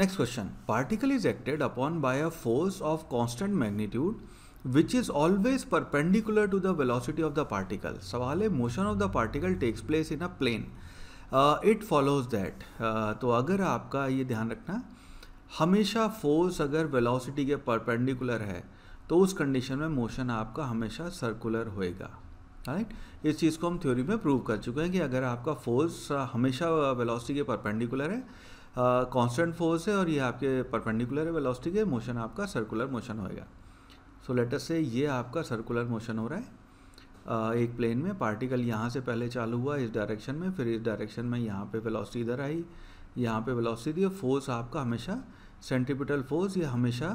next question particle is acted upon by a force of constant magnitude which is always perpendicular to the velocity of the particle सवाल है motion of the particle takes place in a plane it follows that तो अगर आपका ये ध्यान रखना हमेशा force अगर वेलोसिटी के परपेंडिकुलर है तो उस कंडीशन में मोशन आपका हमेशा सर्कुलर होएगा राइट इस चीज़ को हम थ्योरी में प्रूव कर चुके हैं कि अगर आपका फोर्स uh, हमेशा वेलोसिटी uh, के परपेंडिकुलर है कांस्टेंट uh, फोर्स है और ये आपके परपेंडिकुलर है वेलोसिटी के मोशन आपका सर्कुलर मोशन होएगा सो लेटस से ये आपका सर्कुलर मोशन हो रहा है एक प्लेन में पार्टिकल यहाँ से पहले चालू हुआ इस डायरेक्शन में फिर इस डायरेक्शन में यहाँ पे वेलोसिटी इधर आई यहाँ पे वेलोसिटी दी और फोर्स आपका हमेशा सेंट्रीपिटल फोर्स ये हमेशा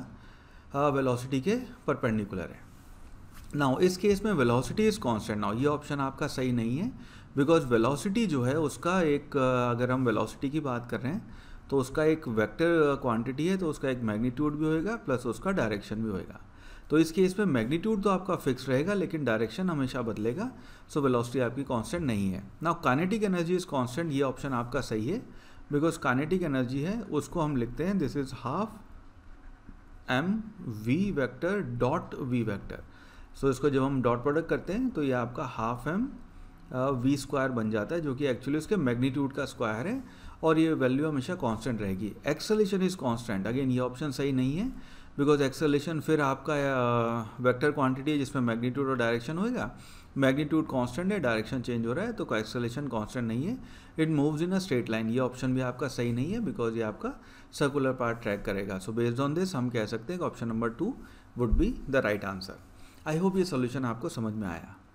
वेलोसिटी के परपेंडिकुलर है नाउ इस केस में वेलोसिटी इज़ कांस्टेंट नाउ ये ऑप्शन आपका सही नहीं है बिकॉज वेलोसिटी जो है उसका एक अगर हम वेलोसिटी की बात कर रहे हैं तो उसका एक वेक्टर क्वांटिटी है तो उसका एक मैग्नीट्यूड भी होएगा प्लस उसका डायरेक्शन भी होएगा तो इस केस में मैग्नीट्यूड तो आपका फिक्स रहेगा लेकिन डायरेक्शन हमेशा बदलेगा सो वेलोसिटी आपकी कांस्टेंट नहीं है ना कानेटिक एनर्जी इज़ कांस्टेंट ये ऑप्शन आपका सही है बिकॉज कानेटिक एनर्जी है उसको हम लिखते हैं this is half M V vector dot V vector so so, इसको जब हम डॉट प्रोडक्ट करते हैं तो ये आपका हाफ एम वी स्क्वायर बन जाता है जो कि एक्चुअली उसके मैग्नीट्यूड का स्क्वायर है और ये वैल्यू हमेशा कांस्टेंट रहेगी एक्सेलेशन इज़ कांस्टेंट अगेन ये ऑप्शन सही नहीं है बिकॉज एक्सेलेशन फिर आपका वेक्टर क्वांटिटी है जिसमें मैग्नीट्यूड और डायरेक्शन होएगा मैग्नीट्यूड कांस्टेंट है डायरेक्शन चेंज हो रहा है तो एक्सेलेशन कांस्टेंट नहीं है it moves in a straight line ये ऑप्शन भी आपका सही नहीं है बिकॉज ये आपका सर्कुलर पार्ट ट्रैक करेगा सो बेस्ड ऑन दिस हम कह सकते हैं कि option number two would be the right answer I hope ये सोल्यूशन आपको समझ में आया